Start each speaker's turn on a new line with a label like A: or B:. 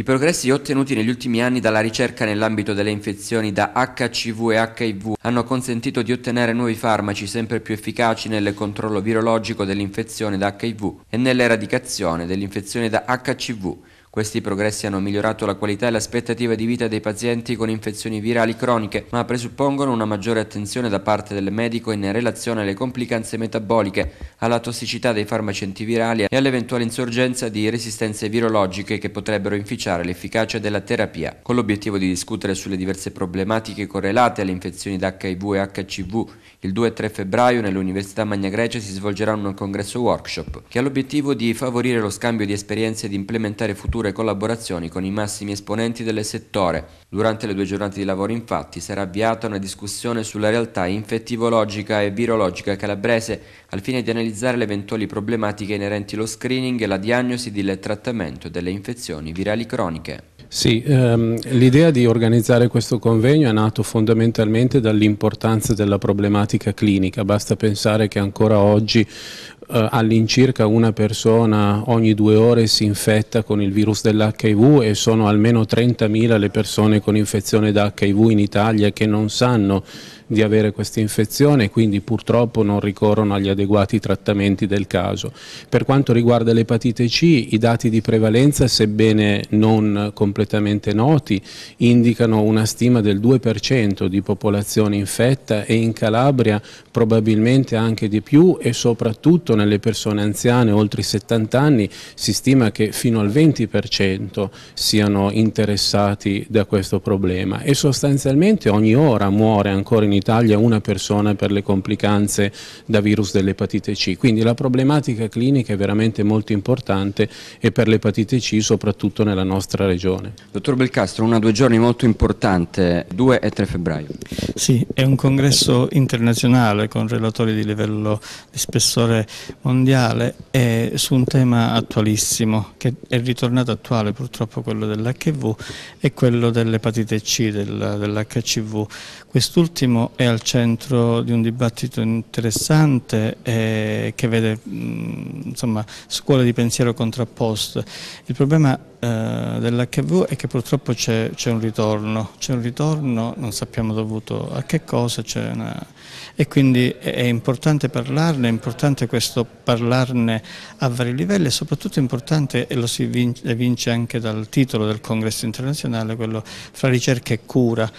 A: I progressi ottenuti negli ultimi anni dalla ricerca nell'ambito delle infezioni da HCV e HIV hanno consentito di ottenere nuovi farmaci sempre più efficaci nel controllo virologico dell'infezione da HIV e nell'eradicazione dell'infezione da HCV questi progressi hanno migliorato la qualità e l'aspettativa di vita dei pazienti con infezioni virali croniche, ma presuppongono una maggiore attenzione da parte del medico in relazione alle complicanze metaboliche, alla tossicità dei farmaci antivirali e all'eventuale insorgenza di resistenze virologiche che potrebbero inficiare l'efficacia della terapia. Con l'obiettivo di discutere sulle diverse problematiche correlate alle infezioni da HIV e HCV, il 2 e 3 febbraio nell'Università Magna Grecia si svolgerà un congresso workshop che ha l'obiettivo di favorire lo scambio di esperienze e di implementare future future collaborazioni con i massimi esponenti del settore. Durante le due giornate di lavoro infatti sarà avviata una discussione sulla realtà infettivologica e virologica calabrese al fine di analizzare le eventuali problematiche inerenti allo screening e la diagnosi del trattamento delle infezioni virali croniche.
B: Sì, ehm, l'idea di organizzare questo convegno è nato fondamentalmente dall'importanza della problematica clinica, basta pensare che ancora oggi eh, all'incirca una persona ogni due ore si infetta con il virus dell'HIV e sono almeno 30.000 le persone con infezione da HIV in Italia che non sanno di avere questa infezione e quindi purtroppo non ricorrono agli adeguati trattamenti del caso. Per quanto riguarda l'epatite C, i dati di prevalenza, sebbene non completamente noti, indicano una stima del 2% di popolazione infetta e in Calabria probabilmente anche di più e soprattutto nelle persone anziane oltre i 70 anni si stima che fino al 20% siano interessati da questo problema e sostanzialmente ogni ora muore ancora in Italia una persona per le complicanze da virus dell'epatite C. Quindi la problematica clinica è veramente molto importante e per l'epatite C soprattutto nella nostra regione.
A: Dottor Belcastro, una o due giorni molto importante, 2 e 3 febbraio.
C: Sì, è un congresso internazionale con relatori di livello di spessore mondiale e su un tema attualissimo che è ritornato attuale purtroppo quello dell'HIV e quello dell'epatite C, del, dell'HCV. Quest'ultimo è al centro di un dibattito interessante eh, che vede mh, insomma, scuole di pensiero contrapposte. Il problema eh, dell'HV è che purtroppo c'è un ritorno, c'è un ritorno, non sappiamo dovuto a che cosa, una... e quindi è importante parlarne, è importante questo parlarne a vari livelli e soprattutto è importante, e lo si vince, vince anche dal titolo del congresso internazionale, quello fra ricerca e cura.